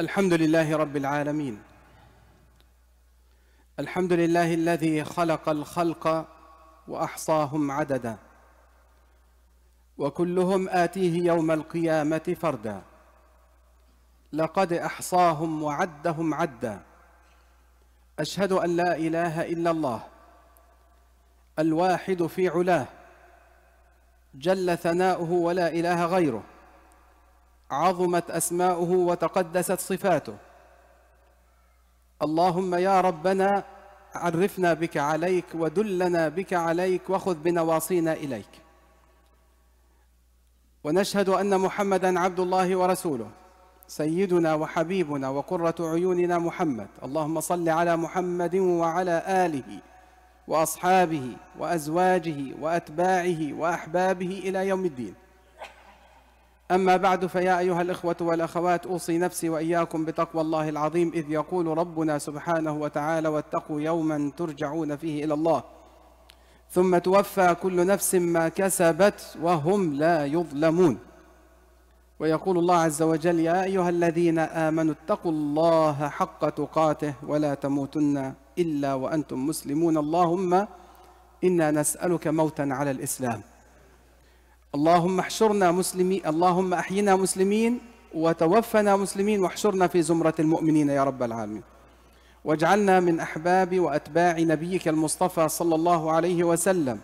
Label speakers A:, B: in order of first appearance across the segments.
A: الحمد لله رب العالمين الحمد لله الذي خلق الخلق وأحصاهم عددا وكلهم آتيه يوم القيامة فردا لقد أحصاهم وعدهم عدا أشهد أن لا إله إلا الله الواحد في علاه جل ثناؤه ولا إله غيره عظمت أسماؤه وتقدست صفاته اللهم يا ربنا عرفنا بك عليك ودلنا بك عليك وخذ بنواصينا إليك ونشهد أن محمدا عبد الله ورسوله سيدنا وحبيبنا وقرة عيوننا محمد اللهم صل على محمد وعلى آله واصحابه وازواجه واتباعه واحبابه الى يوم الدين اما بعد فيا ايها الاخوه والاخوات اوصي نفسي واياكم بتقوى الله العظيم اذ يقول ربنا سبحانه وتعالى واتقوا يوما ترجعون فيه الى الله ثم توفى كل نفس ما كسبت وهم لا يظلمون ويقول الله عز وجل يا أيها الذين آمنوا اتقوا الله حق تقاته ولا تموتن إلا وأنتم مسلمون اللهم إنا نسألك موتا على الإسلام اللهم احشرنا مسلمين اللهم أحينا مسلمين وتوفنا مسلمين واحشرنا في زمرة المؤمنين يا رب العالمين واجعلنا من أحباب وأتباع نبيك المصطفى صلى الله عليه وسلم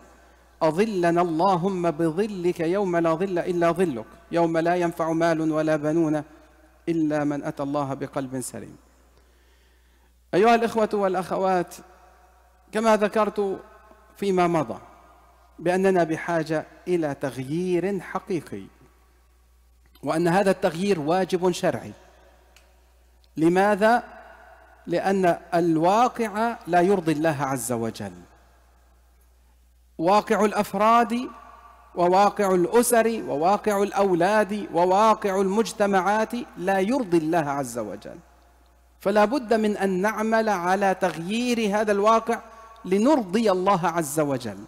A: أظلنا اللهم بظلك يوم لا ظل إلا ظلك يوم لا ينفع مال ولا بنون إلا من أتى الله بقلب سليم أيها الإخوة والأخوات كما ذكرت فيما مضى بأننا بحاجة إلى تغيير حقيقي وأن هذا التغيير واجب شرعي لماذا؟ لأن الواقع لا يرضي الله عز وجل واقع الأفراد وواقع الأسر وواقع الأولاد وواقع المجتمعات لا يرضي الله عز وجل فلا بد من أن نعمل على تغيير هذا الواقع لنرضي الله عز وجل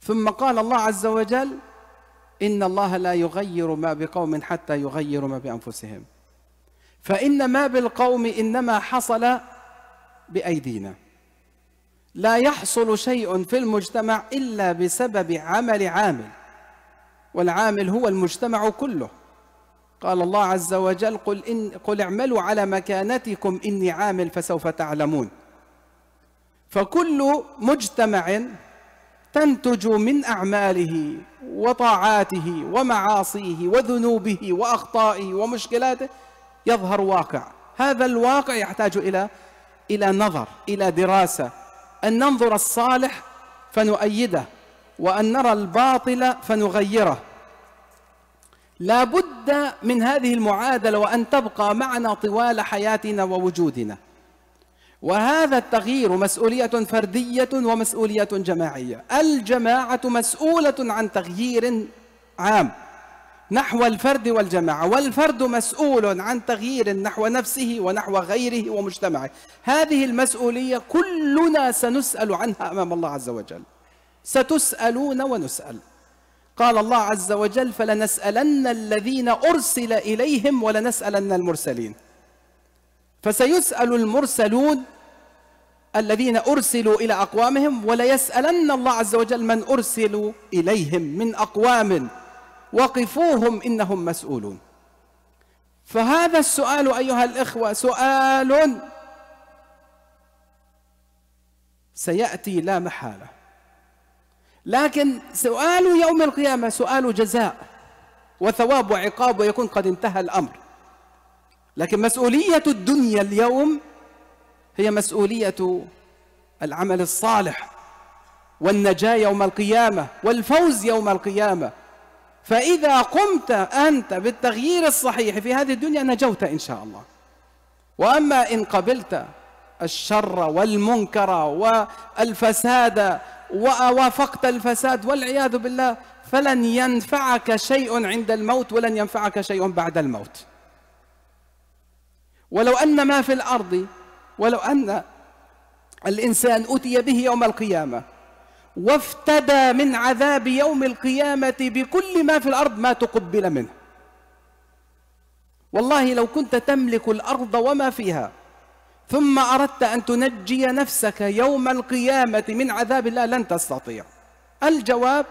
A: ثم قال الله عز وجل إن الله لا يغير ما بقوم حتى يغيروا ما بأنفسهم فإن ما بالقوم إنما حصل بأيدينا لا يحصل شيء في المجتمع إلا بسبب عمل عامل والعامل هو المجتمع كله قال الله عز وجل قل, إن قل اعملوا على مكانتكم إني عامل فسوف تعلمون فكل مجتمع تنتج من أعماله وطاعاته ومعاصيه وذنوبه وأخطائه ومشكلاته يظهر واقع هذا الواقع يحتاج إلى إلى نظر إلى دراسة أن ننظر الصالح فنؤيده وأن نرى الباطل فنغيره لا بد من هذه المعادلة وأن تبقى معنا طوال حياتنا ووجودنا وهذا التغيير مسؤولية فردية ومسؤولية جماعية الجماعة مسؤولة عن تغيير عام نحو الفرد والجماعة والفرد مسؤول عن تغيير نحو نفسه ونحو غيره ومجتمعه هذه المسؤولية كلنا سنسأل عنها أمام الله عز وجل ستسألون ونسأل قال الله عز وجل فلنسألن الذين أرسل إليهم ولنسألن المرسلين فسيسأل المرسلون الذين أرسلوا إلى أقوامهم وليسألن الله عز وجل من أرسلوا إليهم من أقوام وقفوهم إنهم مسؤولون فهذا السؤال أيها الإخوة سؤال سيأتي لا محالة لكن سؤال يوم القيامة سؤال جزاء وثواب وعقاب ويكون قد انتهى الأمر لكن مسؤولية الدنيا اليوم هي مسؤولية العمل الصالح والنجاة يوم القيامة والفوز يوم القيامة فإذا قمت أنت بالتغيير الصحيح في هذه الدنيا نجوت إن شاء الله وأما إن قبلت الشر والمنكر والفساد ووافقت الفساد والعياذ بالله فلن ينفعك شيء عند الموت ولن ينفعك شيء بعد الموت ولو أن ما في الأرض ولو أن الإنسان أتي به يوم القيامة وافتدى من عذاب يوم القيامة بكل ما في الأرض ما تقبل منه والله لو كنت تملك الأرض وما فيها ثم أردت أن تنجي نفسك يوم القيامة من عذاب الله لن تستطيع الجواب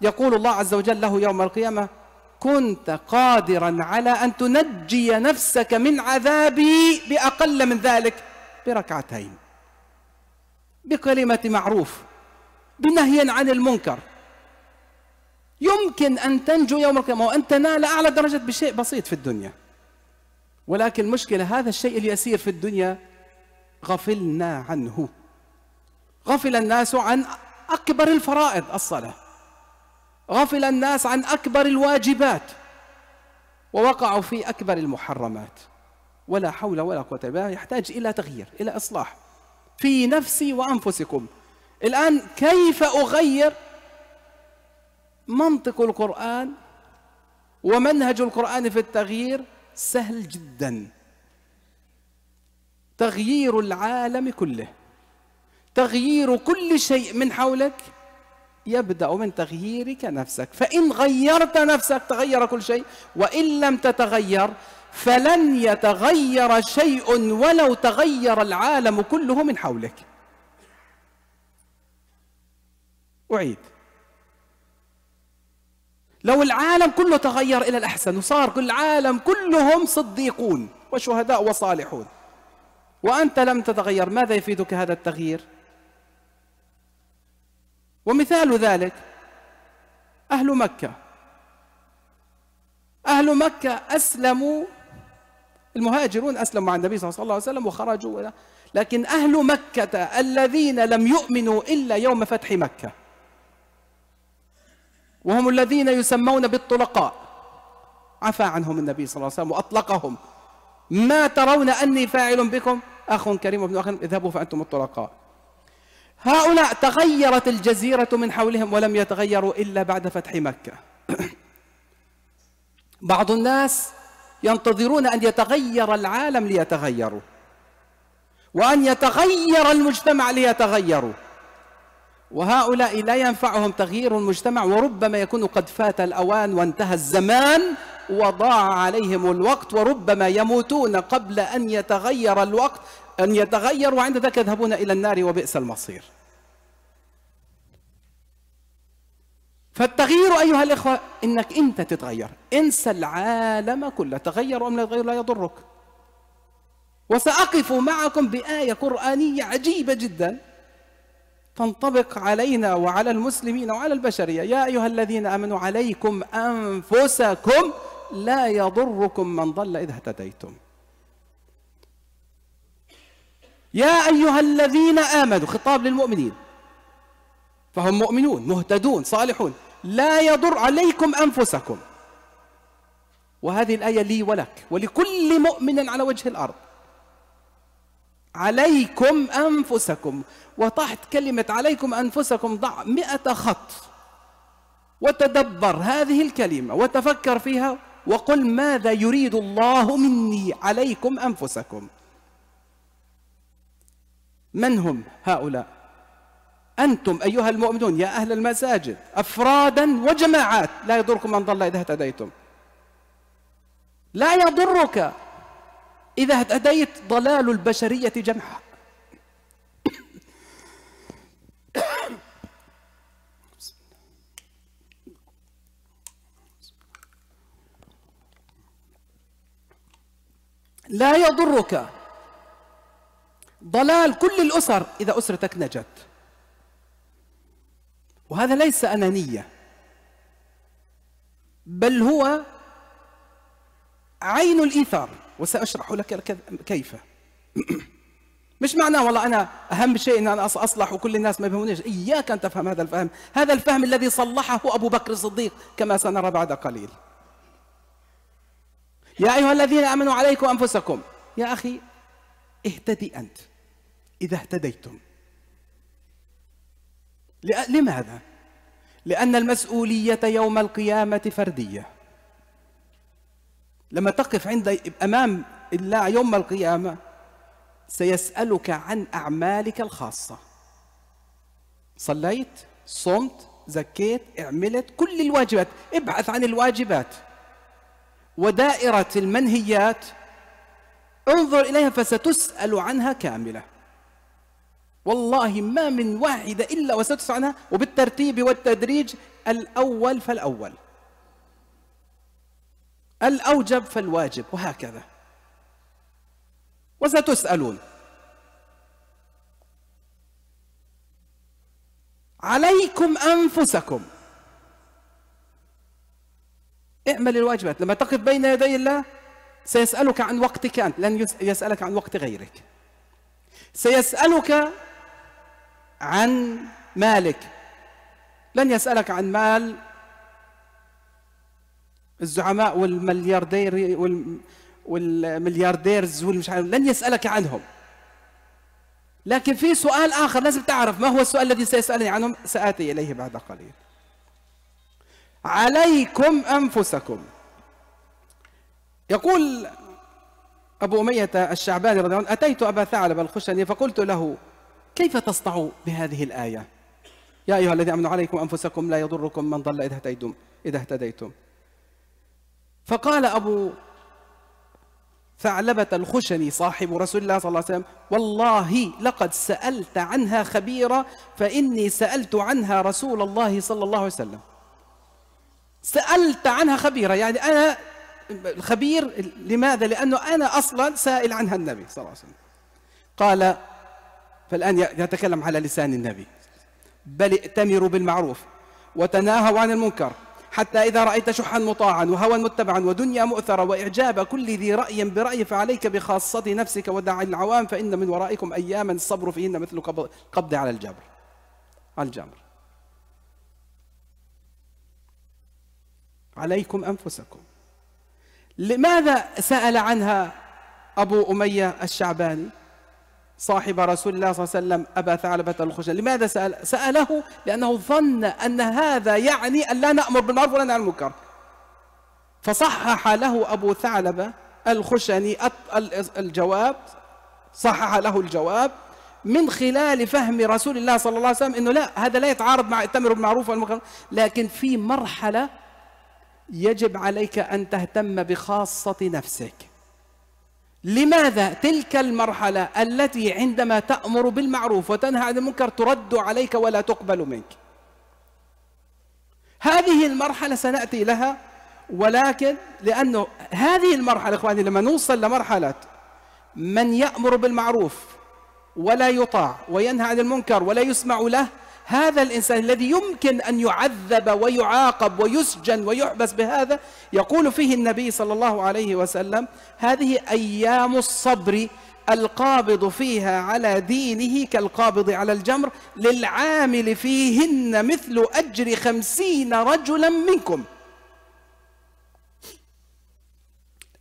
A: يقول الله عز وجل له يوم القيامة كنت قادرا على أن تنجي نفسك من عذابي بأقل من ذلك بركعتين بكلمة معروف بنهيا عن المنكر يمكن أن تنجو يوم القيامة وأن تنال أعلى درجة بشيء بسيط في الدنيا ولكن مشكلة هذا الشيء اليسير في الدنيا غفلنا عنه غفل الناس عن أكبر الفرائض الصلاة غفل الناس عن أكبر الواجبات ووقعوا في أكبر المحرمات ولا حول ولا قوة إلا بالله يحتاج إلى تغيير إلى إصلاح في نفسي وأنفسكم الآن كيف أغير منطق القرآن ومنهج القرآن في التغيير سهل جدا تغيير العالم كله تغيير كل شيء من حولك يبدأ من تغييرك نفسك فإن غيرت نفسك تغير كل شيء وإن لم تتغير فلن يتغير شيء ولو تغير العالم كله من حولك أعيد لو العالم كله تغير إلى الأحسن وصار كل العالم كلهم صديقون وشهداء وصالحون وأنت لم تتغير ماذا يفيدك هذا التغيير ومثال ذلك أهل مكة أهل مكة أسلموا المهاجرون أسلموا مع النبي صلى الله عليه وسلم وخرجوا لكن أهل مكة الذين لم يؤمنوا إلا يوم فتح مكة وهم الذين يسمون بالطلقاء عفى عنهم النبي صلى الله عليه وسلم وأطلقهم ما ترون أني فاعل بكم أخ كريم وابن أخ اذهبوا فأنتم الطلقاء هؤلاء تغيرت الجزيرة من حولهم ولم يتغيروا إلا بعد فتح مكة بعض الناس ينتظرون أن يتغير العالم ليتغيروا وأن يتغير المجتمع ليتغيروا وهؤلاء لا ينفعهم تغيير المجتمع وربما يكون قد فات الأوان وانتهى الزمان وضاع عليهم الوقت وربما يموتون قبل أن يتغير الوقت أن يتغير وعند ذلك يذهبون إلى النار وبئس المصير فالتغيير أيها الإخوة إنك أنت تتغير انسى العالم كله تغير أم لا تغير لا يضرك وسأقف معكم بآية قرآنية عجيبة جداً تنطبق علينا وعلى المسلمين وعلى البشرية يا أيها الذين آمنوا عليكم أنفسكم لا يضركم من ضل إذا اهتديتم يا أيها الذين آمنوا خطاب للمؤمنين فهم مؤمنون مهتدون صالحون لا يضر عليكم أنفسكم وهذه الآية لي ولك ولكل مؤمن على وجه الأرض عليكم أنفسكم وتحت كلمة عليكم أنفسكم ضع مئة خط وتدبر هذه الكلمة وتفكر فيها وقل ماذا يريد الله مني عليكم أنفسكم من هم هؤلاء أنتم أيها المؤمنون يا أهل المساجد أفرادا وجماعات لا يضركم من ضل إذا اهتديتم لا يضرك إذا هديت ضلال البشرية جمعاء لا يضرك ضلال كل الأسر إذا أسرتك نجت وهذا ليس أنانية بل هو عين الإيثار وسأشرح لك كيف مش معناه والله أنا أهم شيء أن أنا أصلح وكل الناس ما يفهمونيش إياك أن تفهم هذا الفهم هذا الفهم الذي صلحه أبو بكر الصديق كما سنرى بعد قليل يا أيها الذين آمنوا عليكم أنفسكم يا أخي اهتدي أنت إذا اهتديتم لماذا؟ لأن المسؤولية يوم القيامة فردية لما تقف عند أمام الله يوم القيامة سيسألك عن أعمالك الخاصة صليت صمت زكيت اعملت كل الواجبات ابحث عن الواجبات ودائرة المنهيات انظر إليها فستسأل عنها كاملة والله ما من واحدة إلا وستسأل عنها وبالترتيب والتدريج الأول فالأول الأوجب فالواجب وهكذا وستسألون عليكم أنفسكم اعمل الواجبات لما تقف بين يدي الله سيسألك عن وقتك أنت لن يسألك عن وقت غيرك سيسألك عن مالك لن يسألك عن مال الزعماء والملياردير والمليارديرز والمش عارف لن يسألك عنهم لكن في سؤال آخر لازم تعرف ما هو السؤال الذي سيسألني عنهم سآتي إليه بعد قليل عليكم أنفسكم يقول أبو أمية الشعباني رضي الله عنه أتيت أبا ثعلب الخشني فقلت له كيف تصنع بهذه الآية يا أيها الذين آمنوا عليكم أنفسكم لا يضركم من ضل إذا اهتديتم إذا اهتديتم فقال أبو ثعلبة الخشني صاحب رسول الله صلى الله عليه وسلم والله لقد سألت عنها خبيرا فإني سألت عنها رسول الله صلى الله عليه وسلم سألت عنها خبيرا يعني أنا الخبير لماذا؟ لأنه أنا أصلا سائل عنها النبي صلى الله عليه وسلم قال فالآن يتكلم على لسان النبي بل ائتمروا بالمعروف وتناهوا عن المنكر حتى إذا رأيت شحا مطاعا وهوى متبعا ودنيا مؤثرة وإعجاب كل ذي رأي برأي فعليك بخاصة نفسك ودع العوام فإن من ورائكم أياما الصبر فيهن مثل قبض على الجبر على الجمر عليكم أنفسكم لماذا سأل عنها أبو أمية الشعباني صاحب رسول الله صلى الله عليه وسلم أبا ثعلبة الخشن لماذا سأل؟ سأله لأنه ظن أن هذا يعني أن لا نأمر بالمعروف ولا ننهى عن المنكر فصحح له أبو ثعلبة الخشني الجواب صحح له الجواب من خلال فهم رسول الله صلى الله عليه وسلم انه لا هذا لا يتعارض مع التمر بالمعروف والمنكر لكن في مرحله يجب عليك ان تهتم بخاصه نفسك لماذا تلك المرحلة التي عندما تأمر بالمعروف وتنهى عن المنكر ترد عليك ولا تقبل منك هذه المرحلة سنأتي لها ولكن لأنه هذه المرحلة إخواني لما نوصل لمرحلة من يأمر بالمعروف ولا يطاع وينهى عن المنكر ولا يسمع له هذا الإنسان الذي يمكن أن يعذب ويعاقب ويسجن ويحبس بهذا يقول فيه النبي صلى الله عليه وسلم هذه أيام الصبر القابض فيها على دينه كالقابض على الجمر للعامل فيهن مثل أجر خمسين رجلا منكم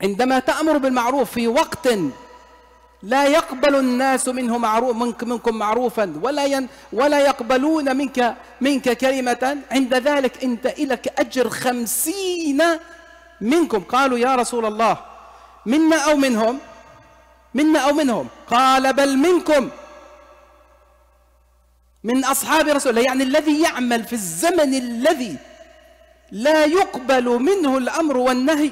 A: عندما تأمر بالمعروف في وقت لا يقبل الناس منه معروف منكم معروفا ولا ين ولا يقبلون منك منك كلمة عند ذلك أنت إلك أجر خمسين منكم قالوا يا رسول الله منا أو منهم منا أو منهم قال بل منكم من أصحاب رسول الله يعني الذي يعمل في الزمن الذي لا يقبل منه الأمر والنهي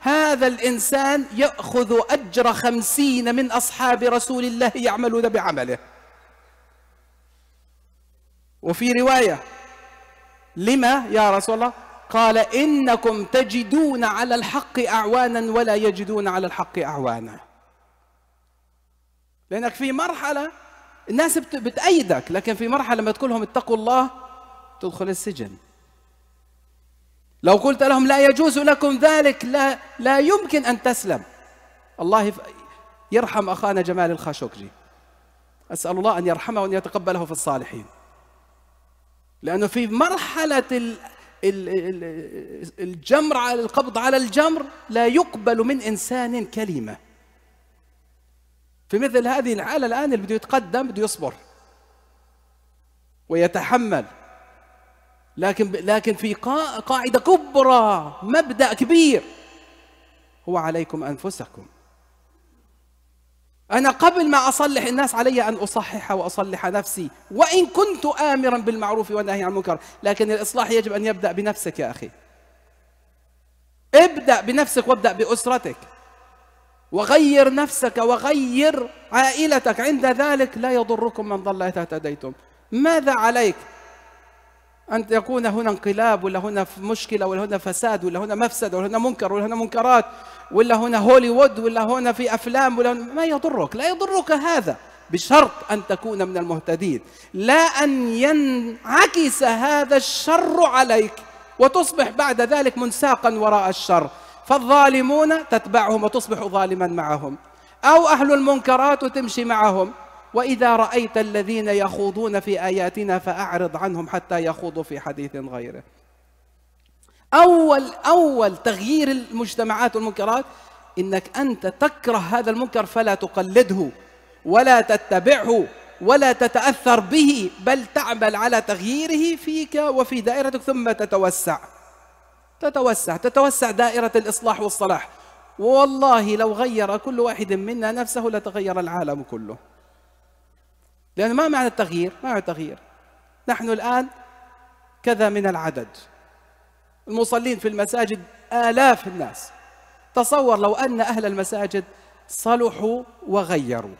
A: هذا الإنسان يأخذ أجر خمسين من أصحاب رسول الله يعملون بعمله وفي رواية لما يا رسول الله قال إنكم تجدون على الحق أعوانا ولا يجدون على الحق أعوانا لأنك في مرحلة الناس بتأيدك لكن في مرحلة لما تقول لهم اتقوا الله تدخل السجن لو قلت لهم لا يجوز لكم ذلك لا لا يمكن ان تسلم الله يرحم اخانا جمال الخاشقجي اسال الله ان يرحمه وان يتقبله في الصالحين لانه في مرحله الجمر على القبض على الجمر لا يقبل من انسان كلمه في مثل هذه الحاله الان اللي بده يتقدم بده يصبر ويتحمل لكن لكن في قاعدة كبرى مبدأ كبير هو عليكم أنفسكم أنا قبل ما أصلح الناس علي أن أصحح وأصلح نفسي وإن كنت آمرا بالمعروف والنهي عن المنكر لكن الإصلاح يجب أن يبدأ بنفسك يا أخي ابدأ بنفسك وابدأ بأسرتك وغير نفسك وغير عائلتك عند ذلك لا يضركم من ضل إذا اهتديتم ماذا عليك أن يكون هنا انقلاب ولا هنا مشكلة ولا هنا فساد ولا هنا مفسد ولا هنا منكر ولا هنا منكرات ولا هنا هوليوود ولا هنا في أفلام ولا ما يضرك لا يضرك هذا بشرط أن تكون من المهتدين لا أن ينعكس هذا الشر عليك وتصبح بعد ذلك منساقا وراء الشر فالظالمون تتبعهم وتصبح ظالما معهم أو أهل المنكرات وتمشي معهم وإذا رأيت الذين يخوضون في آياتنا فأعرض عنهم حتى يخوضوا في حديث غيره أول أول تغيير المجتمعات والمنكرات إنك أنت تكره هذا المنكر فلا تقلده ولا تتبعه ولا تتأثر به بل تعمل على تغييره فيك وفي دائرتك ثم تتوسع تتوسع تتوسع دائرة الإصلاح والصلاح والله لو غير كل واحد منا نفسه لتغير العالم كله لأنه ما معنى التغيير؟ ما معنى التغيير؟ نحن الآن كذا من العدد المصلين في المساجد آلاف الناس تصور لو أن أهل المساجد صلحوا وغيروا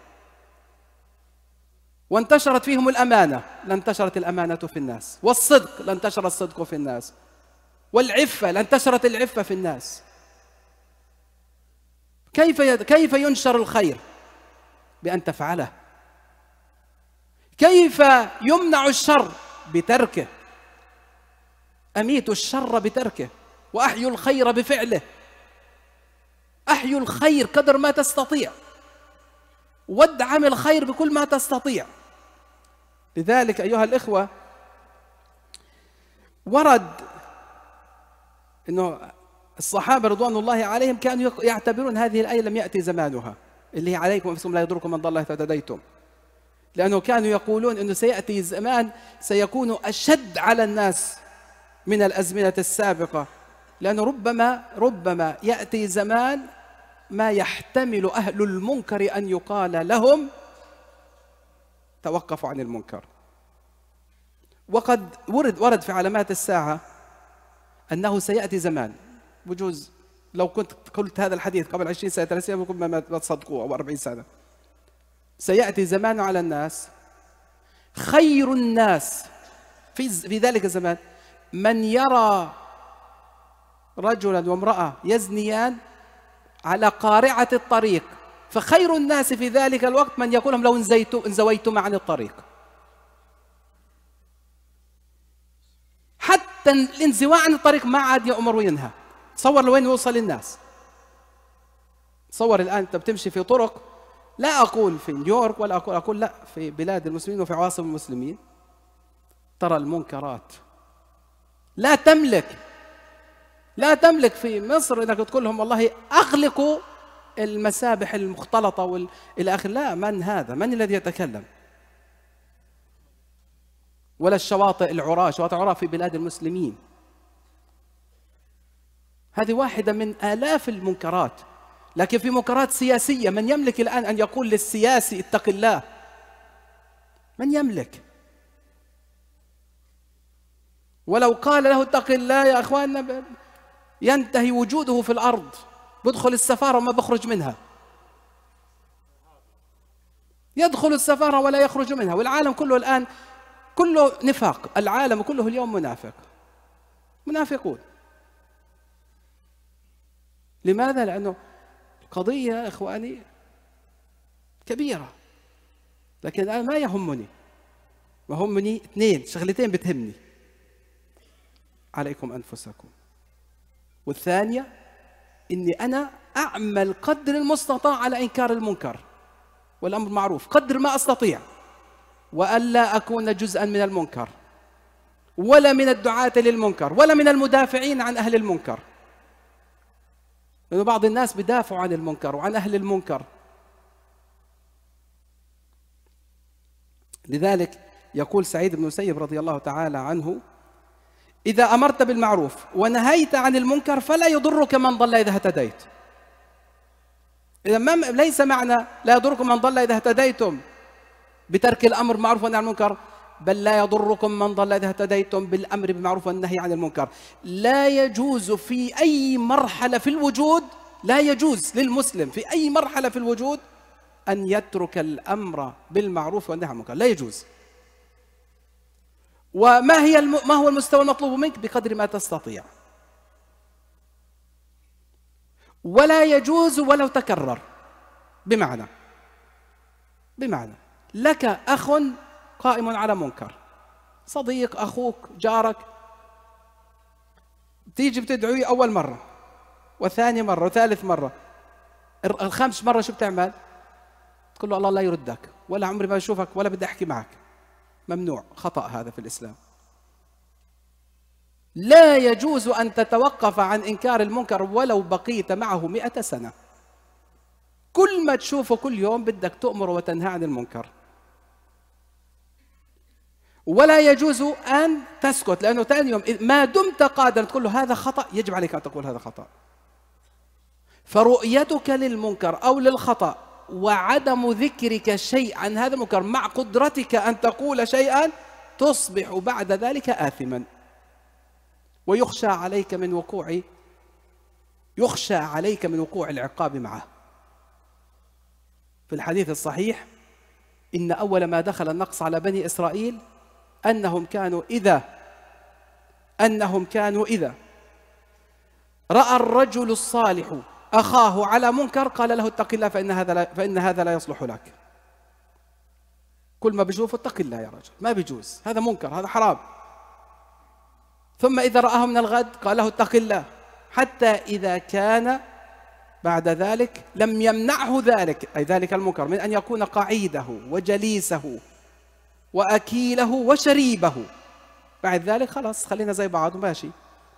A: وانتشرت فيهم الأمانة لانتشرت الأمانة في الناس والصدق لانتشر الصدق في الناس والعفة لانتشرت العفة في الناس كيف كيف ينشر الخير بأن تفعله كيف يمنع الشر بتركه أميت الشر بتركه وأحيوا الخير بفعله أحيوا الخير قدر ما تستطيع وادعم الخير بكل ما تستطيع لذلك أيها الإخوة ورد أنه الصحابة رضوان الله عليهم كانوا يعتبرون هذه الآية لم يأتي زمانها اللي هي عليكم أنفسكم لا يضركم من ضل إذا لأنه كانوا يقولون أنه سيأتي زمان سيكون أشد على الناس من الأزمنة السابقة لأنه ربما ربما يأتي زمان ما يحتمل أهل المنكر أن يقال لهم توقفوا عن المنكر وقد ورد ورد في علامات الساعة أنه سيأتي زمان بجوز لو كنت قلت هذا الحديث قبل 20 سنة 30 سنة ما تصدقوه أو 40 سنة سيأتي زمان على الناس خير الناس في في ذلك الزمان من يرى رجلا وامرأة يزنيان على قارعة الطريق فخير الناس في ذلك الوقت من يقول لهم لو انزويتما عن الطريق حتى الانزواء عن الطريق ما عاد يأمر وينهى تصور لوين يوصل الناس تصور الآن أنت بتمشي في طرق لا أقول في نيويورك ولا أقول أقول لا في بلاد المسلمين وفي عواصم المسلمين ترى المنكرات لا تملك لا تملك في مصر انك تقول لهم والله اغلقوا المسابح المختلطه والى اخره لا من هذا من الذي يتكلم ولا الشواطئ العراة شواطئ العراة في بلاد المسلمين هذه واحدة من آلاف المنكرات لكن في منكرات سياسية من يملك الآن أن يقول للسياسي اتق الله من يملك ولو قال له اتق الله يا أخواننا ينتهي وجوده في الأرض بدخل السفارة وما بخرج منها يدخل السفارة ولا يخرج منها والعالم كله الآن كله نفاق العالم كله اليوم منافق منافقون لماذا؟ لأنه قضية يا إخواني كبيرة لكن أنا ما يهمني وهمني اثنين شغلتين بتهمني عليكم أنفسكم والثانية إني أنا أعمل قدر المستطاع على إنكار المنكر والأمر معروف قدر ما أستطيع وألا أكون جزءا من المنكر ولا من الدعاة للمنكر ولا من المدافعين عن أهل المنكر لأنه بعض الناس بدافعوا عن المنكر وعن أهل المنكر لذلك يقول سعيد بن المسيب رضي الله تعالى عنه إذا أمرت بالمعروف ونهيت عن المنكر فلا يضرك من ضل إذا اهتديت إذا ما ليس معنى لا يضركم من ضل إذا اهتديتم بترك الأمر بالمعروف والنهي عن المنكر بل لا يضركم من ضل إذا اهتديتم بالأمر بالمعروف والنهي عن المنكر لا يجوز في أي مرحلة في الوجود لا يجوز للمسلم في أي مرحلة في الوجود أن يترك الأمر بالمعروف والنهي عن المنكر لا يجوز وما هي الم... ما هو المستوى المطلوب منك بقدر ما تستطيع ولا يجوز ولو تكرر بمعنى بمعنى لك أخ قائم على منكر صديق اخوك جارك تيجي بتدعوه اول مره وثاني مره وثالث مره الخامس مره شو بتعمل؟ تقول له الله لا يردك ولا عمري ما بشوفك ولا بدي احكي معك ممنوع خطا هذا في الاسلام لا يجوز ان تتوقف عن انكار المنكر ولو بقيت معه مئة سنه كل ما تشوفه كل يوم بدك تؤمره وتنهى عن المنكر ولا يجوز أن تسكت لأنه ثاني يوم ما دمت قادرا تقول له هذا خطأ يجب عليك أن تقول هذا خطأ فرؤيتك للمنكر أو للخطأ وعدم ذكرك شيء عن هذا المنكر مع قدرتك أن تقول شيئا تصبح بعد ذلك آثما ويخشى عليك من وقوع يخشى عليك من وقوع العقاب معه في الحديث الصحيح إن أول ما دخل النقص على بني إسرائيل أنهم كانوا إذا أنهم كانوا إذا رأى الرجل الصالح أخاه على منكر قال له اتق الله فإن هذا لا فإن هذا لا يصلح لك كل ما بيشوفه اتق الله يا رجل ما بيجوز هذا منكر هذا حرام ثم إذا رآه من الغد قال له اتق الله حتى إذا كان بعد ذلك لم يمنعه ذلك أي ذلك المنكر من أن يكون قعيده وجليسه وأكيله وشريبه بعد ذلك خلاص خلينا زي بعض ماشي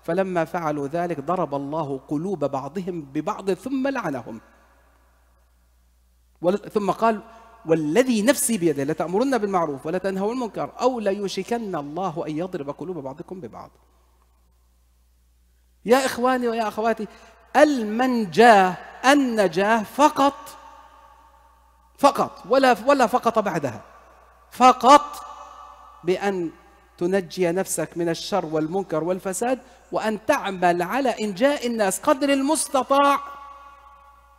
A: فلما فعلوا ذلك ضرب الله قلوب بعضهم ببعض ثم لعنهم ثم قال والذي نفسي بيده لتأمرن بالمعروف ولا تنهوا المنكر أو ليوشكن الله أن يضرب قلوب بعضكم ببعض يا إخواني ويا أخواتي المنجاة النجاة فقط فقط ولا ولا فقط بعدها فقط بأن تنجي نفسك من الشر والمنكر والفساد وأن تعمل على إنجاء الناس قدر المستطاع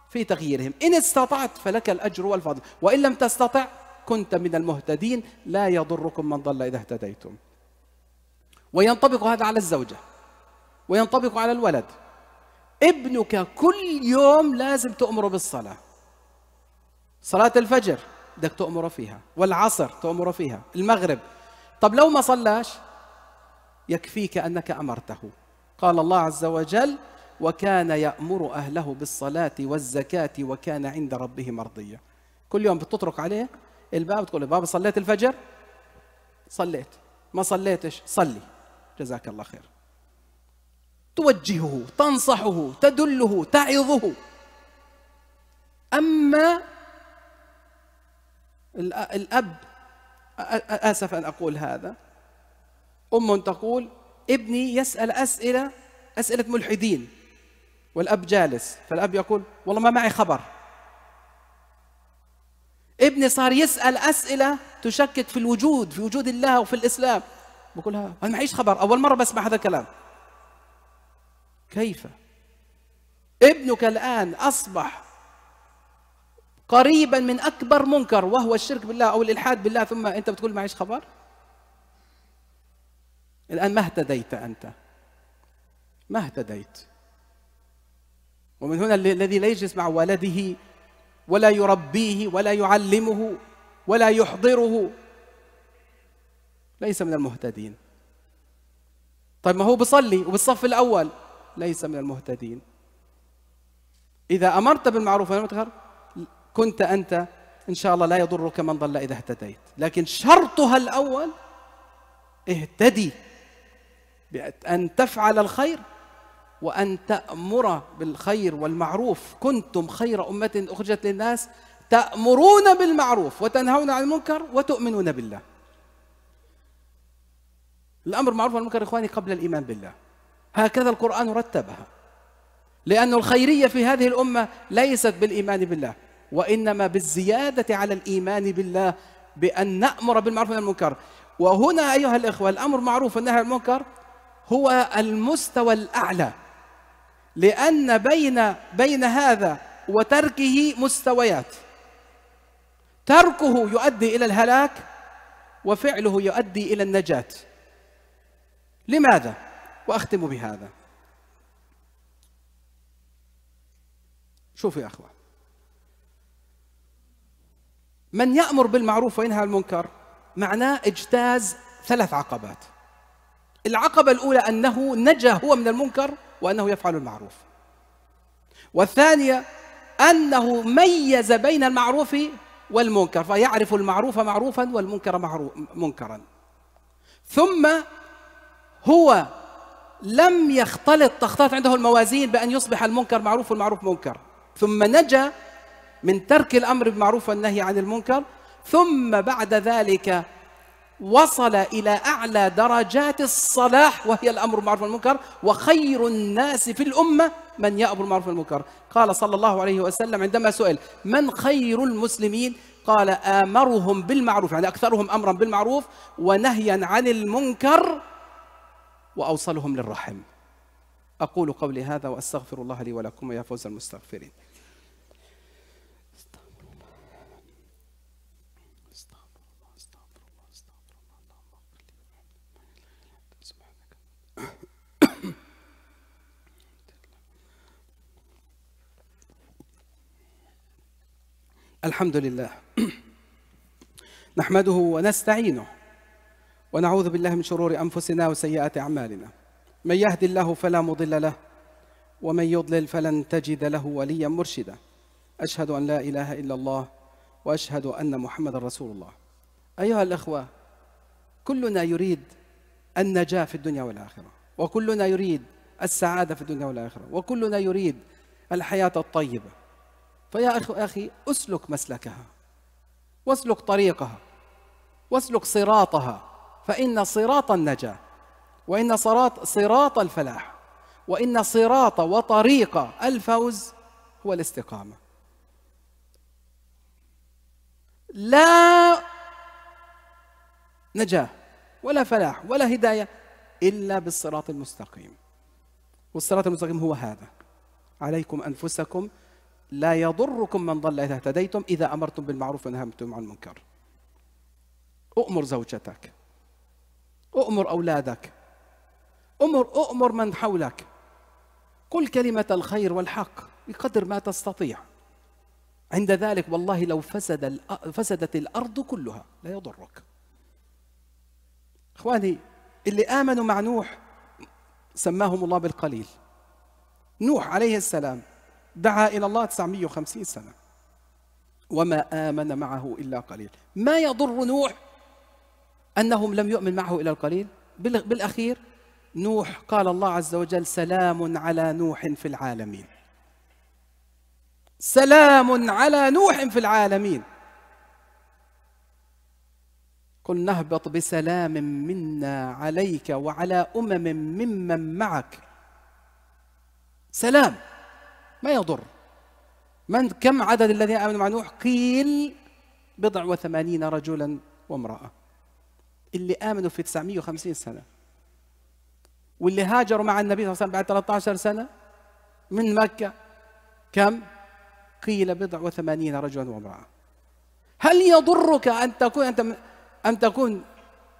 A: في تغييرهم إن استطعت فلك الأجر والفضل وإن لم تستطع كنت من المهتدين لا يضركم من ضل إذا اهتديتم وينطبق هذا على الزوجة وينطبق على الولد ابنك كل يوم لازم تؤمره بالصلاة صلاة الفجر بدك تؤمره فيها والعصر تؤمره فيها المغرب طب لو ما صلاش يكفيك أنك أمرته قال الله عز وجل وكان يأمر أهله بالصلاة والزكاة وكان عند ربه مرضيه كل يوم بتطرق عليه الباب تقول له بابا صليت الفجر صليت ما صليتش صلي جزاك الله خير توجهه تنصحه تدله تعظه أما الأب آسف أن أقول هذا أم تقول ابني يسأل أسئلة أسئلة ملحدين والأب جالس فالأب يقول والله ما معي خبر ابني صار يسأل أسئلة تشكك في الوجود في وجود الله وفي الإسلام بقول أنا معيش خبر أول مرة بسمع هذا الكلام كيف ابنك الآن أصبح قريبا من اكبر منكر وهو الشرك بالله او الالحاد بالله ثم انت بتقول معيش خبر الان ما اهتديت انت ما اهتديت ومن هنا الذي لا يجلس مع ولده ولا يربيه ولا يعلمه ولا يحضره ليس من المهتدين طيب ما هو بصلي وبالصف الاول ليس من المهتدين اذا امرت بالمعروف ونهيت عن المنكر كنت أنت إن شاء الله لا يضرك من ضل إذا اهتديت لكن شرطها الأول اهتدي بأن تفعل الخير وأن تأمر بالخير والمعروف كنتم خير أمة أخرجت للناس تأمرون بالمعروف وتنهون عن المنكر وتؤمنون بالله الأمر معروف والمنكر إخواني قبل الإيمان بالله هكذا القرآن رتبها لأن الخيرية في هذه الأمة ليست بالإيمان بالله وإنما بالزيادة على الإيمان بالله بأن نأمر بالمعروف والنهي عن المنكر وهنا أيها الإخوة الأمر معروف والنهي عن المنكر هو المستوى الأعلى لأن بين بين هذا وتركه مستويات تركه يؤدي إلى الهلاك وفعله يؤدي إلى النجاة لماذا؟ وأختم بهذا شوفوا يا أخوان من يأمر بالمعروف وينهى عن المنكر معناه اجتاز ثلاث عقبات العقبة الأولى أنه نجا هو من المنكر وأنه يفعل المعروف والثانية أنه ميز بين المعروف والمنكر فيعرف المعروف معروفا والمنكر معروف منكرا ثم هو لم يختلط تختلط عنده الموازين بأن يصبح المنكر معروف والمعروف منكر ثم نجا من ترك الأمر بالمعروف والنهي عن المنكر ثم بعد ذلك وصل إلى أعلى درجات الصلاح وهي الأمر بالمعروف والمنكر وخير الناس في الأمة من يأمر بالمعروف والمنكر قال صلى الله عليه وسلم عندما سئل من خير المسلمين قال آمرهم بالمعروف يعني أكثرهم أمرا بالمعروف ونهيا عن المنكر وأوصلهم للرحم أقول قولي هذا وأستغفر الله لي ولكم يا فوز المستغفرين الحمد لله نحمده ونستعينه ونعوذ بالله من شرور أنفسنا وسيئات أعمالنا من يهدي الله فلا مضل له ومن يضلل فلن تجد له وليا مرشدا أشهد أن لا إله إلا الله وأشهد أن محمد رسول الله أيها الأخوة كلنا يريد النجاة في الدنيا والآخرة وكلنا يريد السعادة في الدنيا والآخرة وكلنا يريد الحياة الطيبة فيا أخي أخي أسلك مسلكها واسلك طريقها واسلك صراطها فإن صراط النجاة وإن صراط صراط الفلاح وإن صراط وطريق الفوز هو الاستقامة لا نجاة ولا فلاح ولا هداية إلا بالصراط المستقيم والصراط المستقيم هو هذا عليكم أنفسكم لا يضركم من ضل إذا اهتديتم إذا أمرتم بالمعروف ونهمتم عن المنكر أؤمر زوجتك أؤمر أولادك أمر أؤمر من حولك قل كلمة الخير والحق بقدر ما تستطيع عند ذلك والله لو فسد فسدت الأرض كلها لا يضرك إخواني اللي آمنوا مع نوح سماهم الله بالقليل نوح عليه السلام دعا إلى الله 950 سنة وما آمن معه إلا قليل ما يضر نوح أنهم لم يؤمن معه إلا القليل بالأخير نوح قال الله عز وجل سلام على نوح في العالمين سلام على نوح في العالمين قل نهبط بسلام منا عليك وعلى أمم ممن معك سلام ما يضر من كم عدد الذين آمنوا مع نوح قيل بضع وثمانين رجلا وامرأة اللي آمنوا في 950 سنة واللي هاجروا مع النبي صلى الله عليه وسلم بعد 13 سنة من مكة كم؟ قيل بضع وثمانين رجلا وامرأة هل يضرك أن تكون أنت أن تكون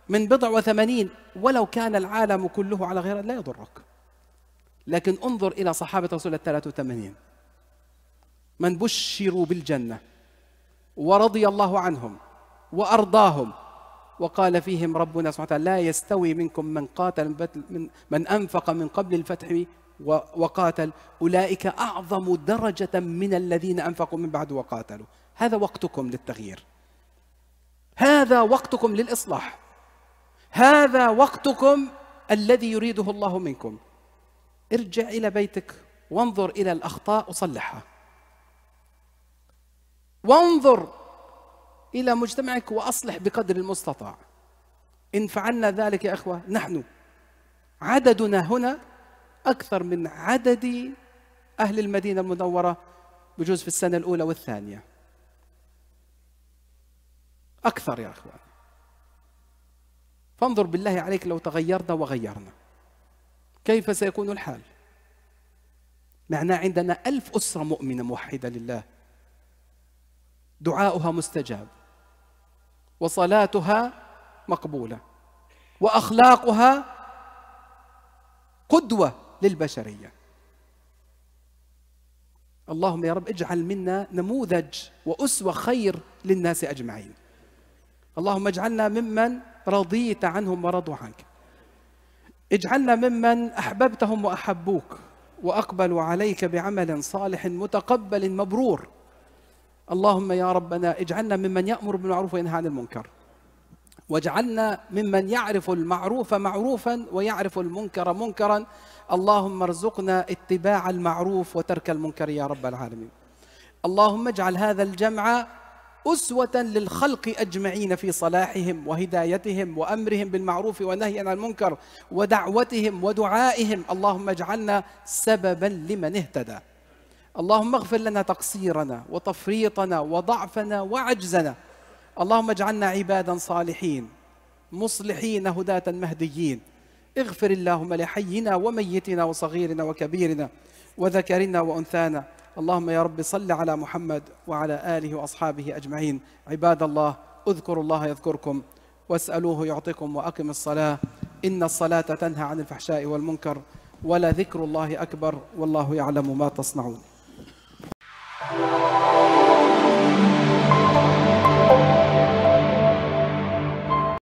A: من بضع وثمانين ولو كان العالم كله على غير لا يضرك لكن انظر إلى صحابة رسول الله 83 من بشروا بالجنة ورضي الله عنهم وأرضاهم وقال فيهم ربنا سبحانه وتعالى لا يستوي منكم من قاتل من, من أنفق من قبل الفتح وقاتل أولئك أعظم درجة من الذين أنفقوا من بعد وقاتلوا هذا وقتكم للتغيير هذا وقتكم للإصلاح هذا وقتكم الذي يريده الله منكم ارجع إلى بيتك وانظر إلى الأخطاء وصلحها وانظر إلى مجتمعك وأصلح بقدر المستطاع إن فعلنا ذلك يا إخوة نحن عددنا هنا أكثر من عدد أهل المدينة المنورة بجوز في السنة الأولى والثانية أكثر يا إخوان فانظر بالله عليك لو تغيرنا وغيرنا كيف سيكون الحال معناه عندنا ألف أسرة مؤمنة موحدة لله دعاؤها مستجاب وصلاتها مقبولة وأخلاقها قدوة للبشرية اللهم يا رب اجعل منا نموذج وأسوة خير للناس أجمعين اللهم اجعلنا ممن رضيت عنهم ورضوا عنك اجعلنا ممن احببتهم واحبوك واقبلوا عليك بعمل صالح متقبل مبرور اللهم يا ربنا اجعلنا ممن يامر بالمعروف وينهى عن المنكر واجعلنا ممن يعرف المعروف معروفا ويعرف المنكر منكرا اللهم ارزقنا اتباع المعروف وترك المنكر يا رب العالمين اللهم اجعل هذا الجمع أسوة للخلق أجمعين في صلاحهم وهدايتهم وأمرهم بالمعروف ونهي عن المنكر ودعوتهم ودعائهم اللهم اجعلنا سببا لمن اهتدى اللهم اغفر لنا تقصيرنا وتفريطنا وضعفنا وعجزنا اللهم اجعلنا عبادا صالحين مصلحين هداة مهديين اغفر اللهم لحينا وميتنا وصغيرنا وكبيرنا وذكرنا وأنثانا اللهم يا رب صل على محمد وعلى آله وأصحابه أجمعين عباد الله اذكروا الله يذكركم واسألوه يعطكم وأقم الصلاة إن الصلاة تنهى عن الفحشاء والمنكر ولذكر الله أكبر والله يعلم ما تصنعون